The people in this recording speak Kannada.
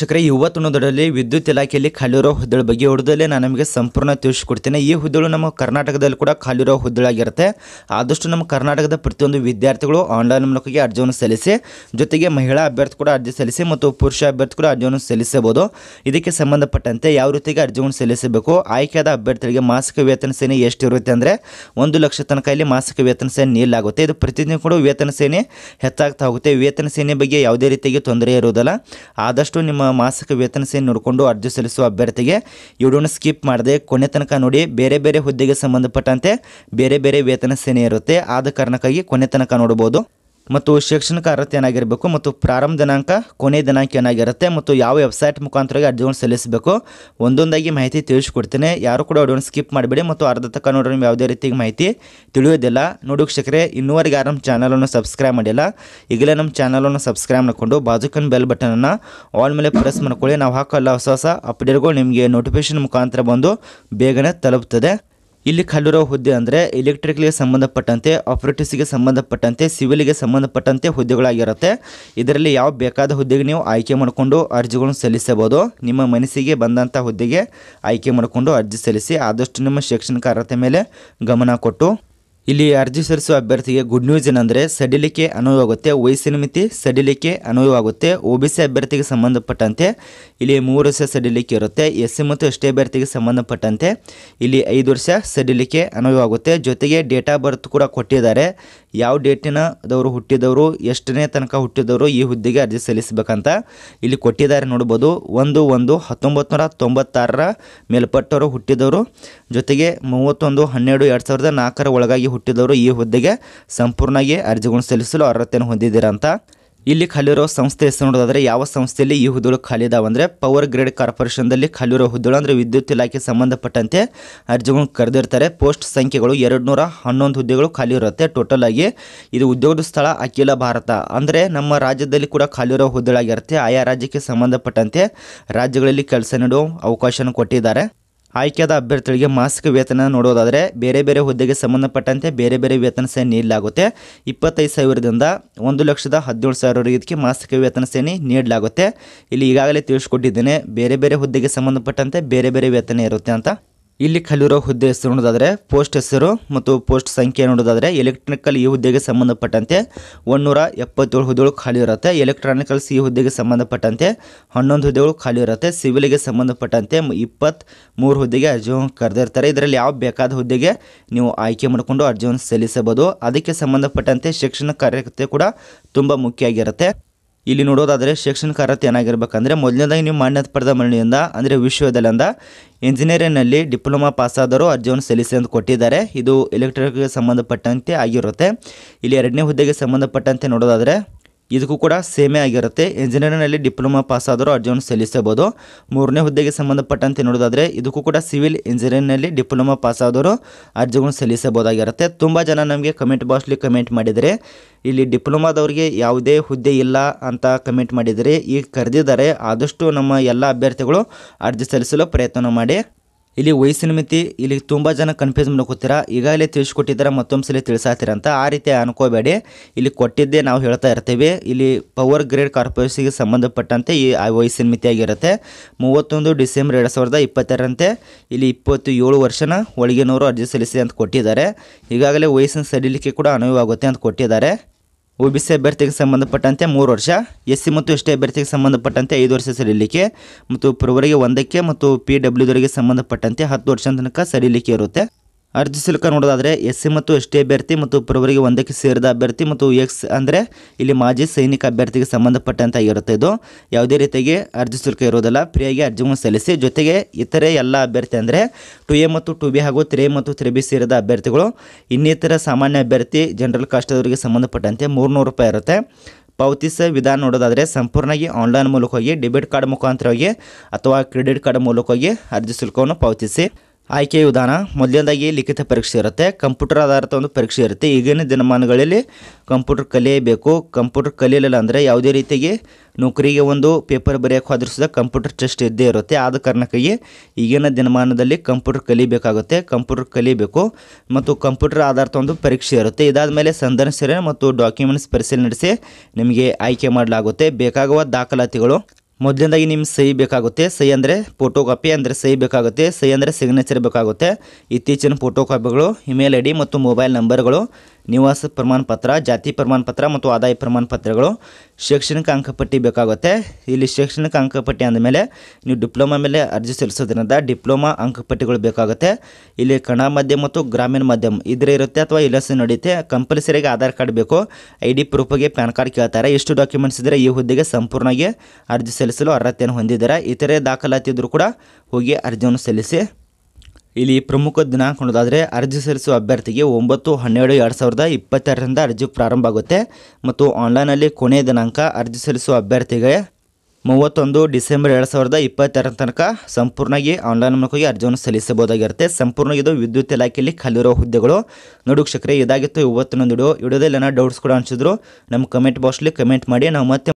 ಶಕ್ರೆ ಇವತ್ತು ನೋಡೋದ್ರಲ್ಲಿ ವಿದ್ಯುತ್ ಇಲಾಖೆಯಲ್ಲಿ ಖಾಲಿರೋ ಹುದ್ದೆಗಳ ಬಗ್ಗೆ ಹೊಡೆದಲ್ಲೇ ನಾನು ನಿಮಗೆ ಸಂಪೂರ್ಣ ತಿಳಿಸಿಕೊಡ್ತೇನೆ ಈ ಹುದ್ದೆಗಳು ನಮ್ಮ ಕರ್ನಾಟಕದಲ್ಲಿ ಕೂಡ ಖಾಲಿರೋ ಹುದ್ದೆಗಳಾಗಿರುತ್ತೆ ಆದಷ್ಟು ನಮ್ಮ ಕರ್ನಾಟಕದ ಪ್ರತಿಯೊಂದು ವಿದ್ಯಾರ್ಥಿಗಳು ಆನ್ಲೈನ್ ಮೂಲಕ ಅರ್ಜಿಯನ್ನು ಸಲ್ಲಿಸಿ ಜೊತೆಗೆ ಮಹಿಳಾ ಅಭ್ಯರ್ಥಿ ಕೂಡ ಅರ್ಜಿ ಸಲ್ಲಿಸಿ ಮತ್ತು ಪುರುಷ ಅಭ್ಯರ್ಥಿ ಕೂಡ ಅರ್ಜಿಯನ್ನು ಸಲ್ಲಿಸಬಹುದು ಇದಕ್ಕೆ ಸಂಬಂಧಪಟ್ಟಂತೆ ಯಾವ ರೀತಿಗೆ ಅರ್ಜಿಯನ್ನು ಸಲ್ಲಿಸಬೇಕು ಆಯ್ಕೆಯಾದ ಅಭ್ಯರ್ಥಿಗಳಿಗೆ ಮಾಸಿಕ ವೇತನ ಸೇನೆ ಎಷ್ಟಿರುತ್ತೆ ಅಂದರೆ ಒಂದು ಲಕ್ಷ ತನಕ ಇಲ್ಲಿ ಮಾಸಿಕ ವೇತನ ಸೇನೆ ನೀಡಲಾಗುತ್ತೆ ಇದು ಪ್ರತಿದಿನ ಕೂಡ ವೇತನ ಸೇನೆ ಹೆಚ್ಚಾಗ್ತಾ ಹೋಗುತ್ತೆ ವೇತನ ಸೇನೆ ಬಗ್ಗೆ ಯಾವುದೇ ರೀತಿಗೆ ತೊಂದರೆ ಇರುವುದಲ್ಲ ಆದಷ್ಟು ನಿಮ್ಮ ಮಾಸಿಕ ವೇತನ ಸೇನೆ ನೋಡಿಕೊಂಡು ಅರ್ಜಿ ಸಲ್ಲಿಸುವ ಅಭ್ಯರ್ಥಿಗೆ ವಿಡಿಯೋನ ಸ್ಕಿಪ್ ಮಾಡದೆ ಕೊನೆ ತನಕ ನೋಡಿ ಬೇರೆ ಬೇರೆ ಹುದ್ದೆಗೆ ಸಂಬಂಧಪಟ್ಟಂತೆ ಬೇರೆ ಬೇರೆ ವೇತನ ಸೇನೆ ಇರುತ್ತೆ ಆದ ಕಾರಣಕ್ಕಾಗಿ ಕೊನೆ ತನಕ ನೋಡಬಹುದು ಮತ್ತು ಶೈಕ್ಷಣಿಕ ಅರ್ಹತೆ ಏನಾಗಿರಬೇಕು ಮತ್ತು ಪ್ರಾರಂಭ ದಿನಾಂಕ ಕೊನೆ ದಿನಾಂಕ ಏನಾಗಿರುತ್ತೆ ಮತ್ತು ಯಾವ ವೆಬ್ಸೈಟ್ ಮುಖಾಂತರವಾಗಿ ಅರ್ಜಿಗಳನ್ನು ಸಲ್ಲಿಸಬೇಕು ಒಂದೊಂದಾಗಿ ಮಾಹಿತಿ ತಿಳಿಸ್ಕೊಡ್ತೀನಿ ಯಾರು ಕೂಡ ಅಡಿಯನ್ನು ಸ್ಕಿಪ್ ಮಾಡಬೇಡಿ ಮತ್ತು ಅರ್ಧ ತಕ್ಕ ನೋಡೋಣ ಯಾವುದೇ ರೀತಿಯ ಮಾಹಿತಿ ತಿಳಿಯೋದಿಲ್ಲ ನೋಡಿ ಶಿಕ್ಷಕರೆ ಇನ್ನೂವರೆಗೆ ಯಾರು ನಮ್ಮ ಚಾನಲನ್ನು ಸಬ್ಸ್ಕ್ರೈಬ್ ಮಾಡಿಲ್ಲ ಈಗಲೇ ನಮ್ಮ ಚಾನಲನ್ನು ಸಬ್ಸ್ಕ್ರೈಬ್ ಮಾಡಿಕೊಂಡು ಬಾಜುಕನ್ ಬೆಲ್ ಬಟನನ್ನು ಆಲ್ ಮೇಲೆ ಪ್ರೆಸ್ ಮಾಡ್ಕೊಳ್ಳಿ ನಾವು ಹಾಕೋಲ್ಲ ಹೊಸ ಹೊಸ ಅಪ್ಡೇಟ್ಗಳು ನಿಮಗೆ ನೋಟಿಫಿಕೇಶನ್ ಮುಖಾಂತರ ಬಂದು ಬೇಗನೆ ತಲುಪ್ತದೆ ಇಲ್ಲಿ ಖಲ್ಲೂರಾವ್ ಹುದ್ದೆ ಅಂದರೆ ಎಲೆಕ್ಟ್ರಿಕಲ್ಗೆ ಸಂಬಂಧಪಟ್ಟಂತೆ ಆಪರೇಟಿವ್ಸ್ಗೆ ಸಂಬಂಧಪಟ್ಟಂತೆ ಸಿವಿಲ್ಗೆ ಸಂಬಂಧಪಟ್ಟಂತೆ ಹುದ್ದೆಗಳಾಗಿರುತ್ತೆ ಇದರಲ್ಲಿ ಯಾವ ಬೇಕಾದ ಹುದ್ದೆಗೆ ನೀವು ಆಯ್ಕೆ ಮಾಡಿಕೊಂಡು ಅರ್ಜಿಗಳನ್ನು ಸಲ್ಲಿಸಬಹುದು ನಿಮ್ಮ ಮನಸ್ಸಿಗೆ ಬಂದಂಥ ಹುದ್ದೆಗೆ ಆಯ್ಕೆ ಮಾಡಿಕೊಂಡು ಅರ್ಜಿ ಸಲ್ಲಿಸಿ ಆದಷ್ಟು ನಿಮ್ಮ ಶೈಕ್ಷಣಿಕ ಅರ್ಹತೆ ಮೇಲೆ ಗಮನ ಕೊಟ್ಟು ಇಲ್ಲಿ ಅರ್ಜಿ ಸಲ್ಲಿಸುವ ಅಭ್ಯರ್ಥಿಗೆ ಗುಡ್ ನ್ಯೂಸ್ ಏನಂದ್ರೆ ಸಡಿಲಿಕೆ ಅನುವಾಗುತ್ತೆ ವಯಸ್ಸಿನ ಮಿತಿ ಸಡಿಲಿಕೆ ಅನುವಾಗುತ್ತೆ ಸಿ ಅಭ್ಯರ್ಥಿಗೆ ಸಂಬಂಧಪಟ್ಟಂತೆ ಇಲ್ಲಿ ಮೂರು ವರ್ಷ ಸಡಿಲಿಕೆ ಇರುತ್ತೆ ಎಸ್ ಸಿ ಮತ್ತು ಎಸ್ ಟಿ ಅಭ್ಯರ್ಥಿಗೆ ಸಂಬಂಧಪಟ್ಟಂತೆ ಇಲ್ಲಿ ಐದು ವರ್ಷ ಸಡಿಲಿಕೆ ಅನುವಾಗುತ್ತೆ ಜೊತೆಗೆ ಡೇಟ್ ಆಫ್ ಬರ್ತ್ ಕೂಡ ಕೊಟ್ಟಿದ್ದಾರೆ ಯಾವ ಡೇಟಿನದವರು ಹುಟ್ಟಿದವರು ಎಷ್ಟನೇ ತನಕ ಹುಟ್ಟಿದವರು ಈ ಹುದ್ದೆಗೆ ಅರ್ಜಿ ಸಲ್ಲಿಸಬೇಕಂತ ಇಲ್ಲಿ ಕೊಟ್ಟಿದ್ದಾರೆ ನೋಡ್ಬೋದು ಒಂದು ಒಂದು ಹತ್ತೊಂಬತ್ತು ನೂರ ತೊಂಬತ್ತಾರರ ಮೇಲ್ಪಟ್ಟವರು ಹುಟ್ಟಿದವರು ಜೊತೆಗೆ ಮೂವತ್ತೊಂದು ಹನ್ನೆರಡು ಎರಡು ಸಾವಿರದ ನಾಲ್ಕರ ಒಳಗಾಗಿ ಹುಟ್ಟಿದವರು ಈ ಹುದ್ದೆಗೆ ಸಂಪೂರ್ಣವಾಗಿ ಅರ್ಜಿಗಳನ್ನು ಸಲ್ಲಿಸಲು ಅರ್ಹತೆಯನ್ನು ಹೊಂದಿದ್ದೀರಾ ಅಂತ ಇಲ್ಲಿ ಖಾಲಿರೋ ಸಂಸ್ಥೆ ಹೆಸರು ನೋಡೋದಾದರೆ ಯಾವ ಸಂಸ್ಥೆಯಲ್ಲಿ ಈ ಹುದ್ದೆಗಳು ಖಾಲಿ ಇದಾವೆ ಅಂದರೆ ಪವರ್ ಗ್ರಿಡ್ ಕಾರ್ಪೊರೇಷನ್ದಲ್ಲಿ ಖಾಲಿರೋ ಹುದ್ದೆಗಳು ಅಂದರೆ ವಿದ್ಯುತ್ ಇಲಾಖೆ ಸಂಬಂಧಪಟ್ಟಂತೆ ಅರ್ಜಿಗಳನ್ನು ಕರೆದಿರ್ತಾರೆ ಪೋಸ್ಟ್ ಸಂಖ್ಯೆಗಳು ಎರಡು ನೂರ ಹನ್ನೊಂದು ಹುದ್ದೆಗಳು ಖಾಲಿ ಇರುತ್ತೆ ಟೋಟಲ್ ಆಗಿ ಇದು ಉದ್ಯೋಗದ ಸ್ಥಳ ಅಖಿಲ ಭಾರತ ಅಂದರೆ ನಮ್ಮ ರಾಜ್ಯದಲ್ಲಿ ಕೂಡ ಖಾಲಿರೋ ಹುದ್ದೆಗಳಾಗಿರುತ್ತೆ ಆಯಾ ರಾಜ್ಯಕ್ಕೆ ಸಂಬಂಧಪಟ್ಟಂತೆ ರಾಜ್ಯಗಳಲ್ಲಿ ಕೆಲಸ ನೀಡುವ ಅವಕಾಶವನ್ನು ಕೊಟ್ಟಿದ್ದಾರೆ ಆಯ್ಕೆಯಾದ ಅಭ್ಯರ್ಥಿಗಳಿಗೆ ಮಾಸಿಕ ವೇತನ ನೋಡೋದಾದರೆ ಬೇರೆ ಬೇರೆ ಹುದ್ದೆಗೆ ಸಂಬಂಧಪಟ್ಟಂತೆ ಬೇರೆ ಬೇರೆ ವೇತನ ಸೇನೆ ನೀಡಲಾಗುತ್ತೆ ಇಪ್ಪತ್ತೈದು ಸಾವಿರದಿಂದ ಒಂದು ಲಕ್ಷದ ಹದಿನೇಳು ಸಾವಿರವರೆಗೆ ಇದಕ್ಕೆ ಮಾಸಿಕ ವೇತನ ಸೇನೆ ನೀಡಲಾಗುತ್ತೆ ಇಲ್ಲಿ ಈಗಾಗಲೇ ತಿಳಿಸ್ಕೊಟ್ಟಿದ್ದೇನೆ ಬೇರೆ ಬೇರೆ ಹುದ್ದೆಗೆ ಸಂಬಂಧಪಟ್ಟಂತೆ ಬೇರೆ ಬೇರೆ ವೇತನ ಇರುತ್ತೆ ಅಂತ ಇಲ್ಲಿ ಖಾಲಿರೋ ಹುದ್ದೆ ಹೆಸರು ನೋಡೋದಾದರೆ ಪೋಸ್ಟ್ ಹೆಸರು ಮತ್ತು ಪೋಸ್ಟ್ ಸಂಖ್ಯೆ ನೋಡೋದಾದರೆ ಎಲೆಕ್ಟ್ರಾನಿಕಲ್ ಈ ಹುದ್ದೆಗೆ ಸಂಬಂಧಪಟ್ಟಂತೆ ಒಂದೂರ ಎಪ್ಪತ್ತೇಳು ಹುದ್ದೆಗಳು ಖಾಲಿ ಇರುತ್ತೆ ಎಲೆಕ್ಟ್ರಾನಿಕಲ್ಸ್ ಈ ಹುದ್ದೆಗೆ ಸಂಬಂಧಪಟ್ಟಂತೆ ಹನ್ನೊಂದು ಹುದ್ದೆಗಳು ಖಾಲಿ ಇರುತ್ತೆ ಸಿವಿಲ್ಗೆ ಸಂಬಂಧಪಟ್ಟಂತೆ ಇಪ್ಪತ್ತ್ ಮೂರು ಹುದ್ದೆಗೆ ಅರ್ಜಿಯನ್ನು ಕರೆದಿರ್ತಾರೆ ಇದರಲ್ಲಿ ಯಾವ ಬೇಕಾದ ಹುದ್ದೆಗೆ ನೀವು ಆಯ್ಕೆ ಮಾಡಿಕೊಂಡು ಅರ್ಜಿಯನ್ನು ಸಲ್ಲಿಸಬಹುದು ಅದಕ್ಕೆ ಸಂಬಂಧಪಟ್ಟಂತೆ ಶಿಕ್ಷಣ ಕಾರ್ಯಕರ್ತೆ ಕೂಡ ತುಂಬ ಮುಖ್ಯ ಆಗಿರುತ್ತೆ ಇಲ್ಲಿ ನೋಡೋದಾದರೆ ಶೈಕ್ಷಣಿಕ ಅರ್ಹತೆ ಏನಾಗಿರ್ಬೇಕಂದ್ರೆ ಮೊದಲನೇದಾಗಿ ನೀವು ಮಾನ್ಯತೆ ಪಡೆದ ಮಂಡಳಿಯಿಂದ ಅಂದರೆ ವಿಶ್ವವಿದ್ಯಾಲಯದಿಂದ ಇಂಜಿನಿಯರಿಂಗ್ನಲ್ಲಿ ಡಿಪ್ಲೊಮಾ ಪಾಸಾದರೂ ಅರ್ಜಿಯನ್ನು ಸಲ್ಲಿಸಿ ಅಂತ ಕೊಟ್ಟಿದ್ದಾರೆ ಇದು ಎಲೆಕ್ಟ್ರಿಕ್ಗೆ ಸಂಬಂಧಪಟ್ಟಂತೆ ಆಗಿರುತ್ತೆ ಇಲ್ಲಿ ಎರಡನೇ ಹುದ್ದೆಗೆ ಸಂಬಂಧಪಟ್ಟಂತೆ ನೋಡೋದಾದರೆ ಇದಕ್ಕೂ ಕೂಡ ಸೇಮೇ ಆಗಿರುತ್ತೆ ಇಂಜಿನಿಯರಿಂಗ್ನಲ್ಲಿ ಡಿಪ್ಲೊಮಾ ಪಾಸ್ ಆದರೂ ಅರ್ಜಿಯನ್ನು ಸಲ್ಲಿಸಬಹುದು ಮೂರನೇ ಹುದ್ದೆಗೆ ಸಂಬಂಧಪಟ್ಟಂತೆ ನೋಡೋದಾದರೆ ಇದಕ್ಕೂ ಕೂಡ ಸಿವಿಲ್ ಇಂಜಿನಿಯರಿಂಗ್ನಲ್ಲಿ ಡಿಪ್ಲೊಮಾ ಪಾಸ್ ಆದರೂ ಅರ್ಜಿಗಳನ್ನು ಸಲ್ಲಿಸಬಹುದಾಗಿರುತ್ತೆ ತುಂಬ ಜನ ನಮಗೆ ಕಮೆಂಟ್ ಬಾಕ್ಸ್ಲಿ ಕಮೆಂಟ್ ಮಾಡಿದರೆ ಇಲ್ಲಿ ಡಿಪ್ಲೊಮಾದವ್ರಿಗೆ ಯಾವುದೇ ಹುದ್ದೆ ಇಲ್ಲ ಅಂತ ಕಮೆಂಟ್ ಮಾಡಿದರೆ ಈಗ ಕರೆದಿದ್ದಾರೆ ಆದಷ್ಟು ನಮ್ಮ ಎಲ್ಲ ಅಭ್ಯರ್ಥಿಗಳು ಅರ್ಜಿ ಸಲ್ಲಿಸಲು ಪ್ರಯತ್ನ ಮಾಡಿ ಇಲ್ಲಿ ವಯಸ್ಸಿನ ಮಿತಿ ಇಲ್ಲಿ ತುಂಬ ಜನ ಕನ್ಫ್ಯೂಸ್ ಮಾಡ್ಕೋತೀರಾ ಈಗಾಗಲೇ ತಿಳಿಸ್ಕೊಟ್ಟಿದ್ದಾರೆ ಮತ್ತೊಂದು ಸಲ ಅಂತ ಆ ರೀತಿ ಅನ್ಕೋಬೇಡಿ ಇಲ್ಲಿ ಕೊಟ್ಟಿದ್ದೇ ನಾವು ಹೇಳ್ತಾ ಇರ್ತೀವಿ ಇಲ್ಲಿ ಪವರ್ ಗ್ರೇಡ್ ಕಾರ್ಪೊರೇಷನ್ಗೆ ಸಂಬಂಧಪಟ್ಟಂತೆ ಈ ವಯಸ್ಸಿನ ಮಿತಿಯಾಗಿರುತ್ತೆ ಮೂವತ್ತೊಂದು ಡಿಸೆಂಬರ್ ಎರಡು ಸಾವಿರದ ಇಪ್ಪತ್ತೆರಡರಂತೆ ಇಲ್ಲಿ ಇಪ್ಪತ್ತು ಏಳು ವರ್ಷನ ಒಳಗಿನವರು ಅರ್ಜಿ ಸಲ್ಲಿಸಿ ಅಂತ ಕೊಟ್ಟಿದ್ದಾರೆ ಈಗಾಗಲೇ ವಯಸ್ಸನ್ನು ಸಡಿಲಿಕ್ಕೆ ಕೂಡ ಅನುವಾಗುತ್ತೆ ಅಂತ ಕೊಟ್ಟಿದ್ದಾರೆ ಒ ಬಿ ಸಿ ಅಭ್ಯರ್ಥಿಗೆ ಸಂಬಂಧಪಟ್ಟಂತೆ ಮೂರು ವರ್ಷ ಎಸ್ ಸಿ ಮತ್ತು ಎಸ್ ಟಿ ಅಭ್ಯರ್ಥಿಗೆ ಸಂಬಂಧಪಟ್ಟಂತೆ ಐದು ವರ್ಷ ಸರಿಲಿಕ್ಕೆ ಮತ್ತು ಪ್ರವರಿಗೆ ಒಂದಕ್ಕೆ ಮತ್ತು ಪಿ ಡಬ್ಲ್ಯೂದವರಿಗೆ ಸಂಬಂಧಪಟ್ಟಂತೆ ಹತ್ತು ವರ್ಷದ ತನಕ ಸರಿಲಿಕ್ಕೆ ಇರುತ್ತೆ ಅರ್ಜಿ ಶುಲ್ಕ ನೋಡೋದಾದರೆ ಎಸ್ ಸಿ ಮತ್ತು ಎಸ್ ಟಿ ಅಭ್ಯರ್ಥಿ ಮತ್ತು ಪುರವರಿಗೆ ಒಂದಕ್ಕೆ ಸೇರಿದ ಅಭ್ಯರ್ಥಿ ಮತ್ತು ಎಕ್ಸ್ ಅಂದರೆ ಇಲ್ಲಿ ಮಾಜಿ ಸೈನಿಕ ಅಭ್ಯರ್ಥಿಗೆ ಸಂಬಂಧಪಟ್ಟಂತೆ ಇರುತ್ತೆ ಇದು ಯಾವುದೇ ರೀತಿಯಾಗಿ ಅರ್ಜಿ ಶುಲ್ಕ ಇರೋದಿಲ್ಲ ಫ್ರೀಯಾಗಿ ಅರ್ಜಿಯನ್ನು ಸಲ್ಲಿಸಿ ಜೊತೆಗೆ ಇತರೆ ಎಲ್ಲ ಅಭ್ಯರ್ಥಿ ಅಂದರೆ ಟು ಎ ಮತ್ತು ಟು ಬಿ ಹಾಗೂ ತ್ರೀ ಮತ್ತು ತ್ರೀ ಬಿ ಸೇರಿದ ಅಭ್ಯರ್ಥಿಗಳು ಇನ್ನಿತರ ಸಾಮಾನ್ಯ ಅಭ್ಯರ್ಥಿ ಜನರಲ್ ಕಾಸ್ಟದವರಿಗೆ ಸಂಬಂಧಪಟ್ಟಂತೆ ಮೂರುನೂರು ರೂಪಾಯಿ ಇರುತ್ತೆ ಪಾವತಿಸ ವಿಧಾನ ನೋಡೋದಾದರೆ ಸಂಪೂರ್ಣವಾಗಿ ಆನ್ಲೈನ್ ಮೂಲಕವಾಗಿ ಡೆಬಿಟ್ ಕಾರ್ಡ್ ಮುಖಾಂತರವಾಗಿ ಅಥವಾ ಕ್ರೆಡಿಟ್ ಕಾರ್ಡ್ ಮೂಲಕವಾಗಿ ಅರ್ಜಿ ಶುಲ್ಕವನ್ನು ಪಾವತಿಸಿ ಆಯ್ಕೆ ವಿಧಾನ ಮೊದಲನೇದಾಗಿ ಲಿಖಿತ ಪರೀಕ್ಷೆ ಇರುತ್ತೆ ಕಂಪ್ಯೂಟರ್ ಆಧಾರಿತ ಒಂದು ಪರೀಕ್ಷೆ ಇರುತ್ತೆ ಈಗಿನ ದಿನಮಾನಗಳಲ್ಲಿ ಕಂಪ್ಯೂಟರ್ ಕಲಿಯಬೇಕು ಕಂಪ್ಯೂಟರ್ ಕಲಿಯಲಿಲ್ಲ ಅಂದರೆ ಯಾವುದೇ ರೀತಿಯಾಗಿ ನೌಕರಿಗೆ ಒಂದು ಪೇಪರ್ ಬರೆಯೋಕ್ಕೆ ಹೊದರಿಸಿದ ಕಂಪ್ಯೂಟರ್ ಟೆಸ್ಟ್ ಇದ್ದೇ ಇರುತ್ತೆ ಆದ ಕಾರಣಕ್ಕಾಗಿ ಈಗಿನ ದಿನಮಾನದಲ್ಲಿ ಕಂಪ್ಯೂಟರ್ ಕಲಿಬೇಕಾಗುತ್ತೆ ಕಂಪ್ಯೂಟರ್ ಕಲಿಬೇಕು ಮತ್ತು ಕಂಪ್ಯೂಟರ್ ಆಧಾರಿತ ಒಂದು ಪರೀಕ್ಷೆ ಇರುತ್ತೆ ಇದಾದ ಮೇಲೆ ಸಂದರ್ಶನ ಮತ್ತು ಡಾಕ್ಯುಮೆಂಟ್ಸ್ ಪರಿಶೀಲನೆ ನಡೆಸಿ ನಿಮಗೆ ಆಯ್ಕೆ ಮಾಡಲಾಗುತ್ತೆ ಬೇಕಾಗುವ ದಾಖಲಾತಿಗಳು ಮೊದಲಿಂದಾಗಿ ನಿಮ್ಮ ಸಹಿ ಬೇಕಾಗುತ್ತೆ ಸಹಿ ಅಂದರೆ ಫೋಟೋ ಕಾಪಿ ಅಂದರೆ ಸಹಿ ಬೇಕಾಗುತ್ತೆ ಸಹಿ ಅಂದರೆ ಸಿಗ್ನೇಚರ್ ಬೇಕಾಗುತ್ತೆ ಇತ್ತೀಚಿನ ಫೋಟೋ ಕಾಪಿಗಳು ಇಮೇಲ್ ಐ ಡಿ ಮತ್ತು ಮೊಬೈಲ್ ನಂಬರ್ಗಳು ನಿವಾಸ ಪತ್ರ ಜಾತಿ ಪ್ರಮಾಣಪತ್ರ ಮತ್ತು ಆದಾಯ ಪ್ರಮಾಣ ಪತ್ರಗಳು ಶೈಕ್ಷಣಿಕ ಅಂಕಪಟ್ಟಿ ಬೇಕಾಗುತ್ತೆ ಇಲ್ಲಿ ಶೈಕ್ಷಣಿಕ ಅಂಕಪಟ್ಟಿ ಅಂದಮೇಲೆ ನೀವು ಡಿಪ್ಲೊಮಾ ಮೇಲೆ ಅರ್ಜಿ ಸಲ್ಲಿಸೋದ್ರಿಂದ ಡಿಪ್ಲೊಮಾ ಅಂಕಪಟ್ಟಿಗಳು ಬೇಕಾಗುತ್ತೆ ಇಲ್ಲಿ ಕನ್ನಡ ಮಾಧ್ಯಮ ಮತ್ತು ಗ್ರಾಮೀಣ ಮಾಧ್ಯಮ ಇದ್ರೆ ಇರುತ್ತೆ ಅಥವಾ ಸಹ ನಡೆಯುತ್ತೆ ಕಂಪಲ್ಸರಿಗೆ ಆಧಾರ್ ಕಾರ್ಡ್ ಬೇಕು ಐ ಡಿ ಪ್ರೂಫಿಗೆ ಪ್ಯಾನ್ ಕಾರ್ಡ್ ಕೇಳ್ತಾರೆ ಎಷ್ಟು ಡಾಕ್ಯುಮೆಂಟ್ಸ್ ಇದ್ದರೆ ಈ ಹುದ್ದೆಗೆ ಸಂಪೂರ್ಣವಾಗಿ ಅರ್ಜಿ ಸಲ್ಲಿಸಲು ಅರ್ಹತೆಯನ್ನು ಹೊಂದಿದ್ದಾರೆ ಇತರೆ ದಾಖಲಾತಿ ಇದ್ದರೂ ಕೂಡ ಹೋಗಿ ಅರ್ಜಿಯನ್ನು ಸಲ್ಲಿಸಿ ಇಲ್ಲಿ ಪ್ರಮುಖ ದಿನಾಂಕ ನೋಡೋದಾದರೆ ಅರ್ಜಿ ಸಲ್ಲಿಸುವ ಅಭ್ಯರ್ಥಿಗೆ ಒಂಬತ್ತು ಹನ್ನೆರಡು ಎರಡು ಸಾವಿರದ ಇಪ್ಪತ್ತೆರಡರಿಂದ ಅರ್ಜಿ ಪ್ರಾರಂಭ ಆಗುತ್ತೆ ಮತ್ತು ಆನ್ಲೈನಲ್ಲಿ ಕೊನೆಯ ದಿನಾಂಕ ಅರ್ಜಿ ಸಲ್ಲಿಸುವ ಅಭ್ಯರ್ಥಿಗೆ ಮೂವತ್ತೊಂದು ಡಿಸೆಂಬರ್ ಎರಡು ಸಾವಿರದ ಇಪ್ಪತ್ತೆರ ತನಕ ಸಂಪೂರ್ಣವಾಗಿ ಆನ್ಲೈನ್ ಮೂಲಕವಾಗಿ ಅರ್ಜಿಯನ್ನು ಸಲ್ಲಿಸಬಹುದಾಗಿರುತ್ತೆ ಸಂಪೂರ್ಣ ಇದು ವಿದ್ಯುತ್ ಇಲಾಖೆಯಲ್ಲಿ ಕಲಿರೋ ಹುದ್ದೆಗಳು ನೋಡಿ ವೀಕ್ಷಕರೇ ಇದಾಗಿತ್ತು ಇವತ್ತಿನೊಂದು ವಿಡಿಯೋ ವಿಡಿಯೋದಲ್ಲಿ ಏನೋ ಡೌಟ್ಸ್ ಕೂಡ ಅನಿಸಿದ್ರು ನಮ್ಮ ಕಮೆಂಟ್ ಬಾಕ್ಸ್ಲಿ ಕಮೆಂಟ್ ಮಾಡಿ ನಾವು ಮತ್ತೆ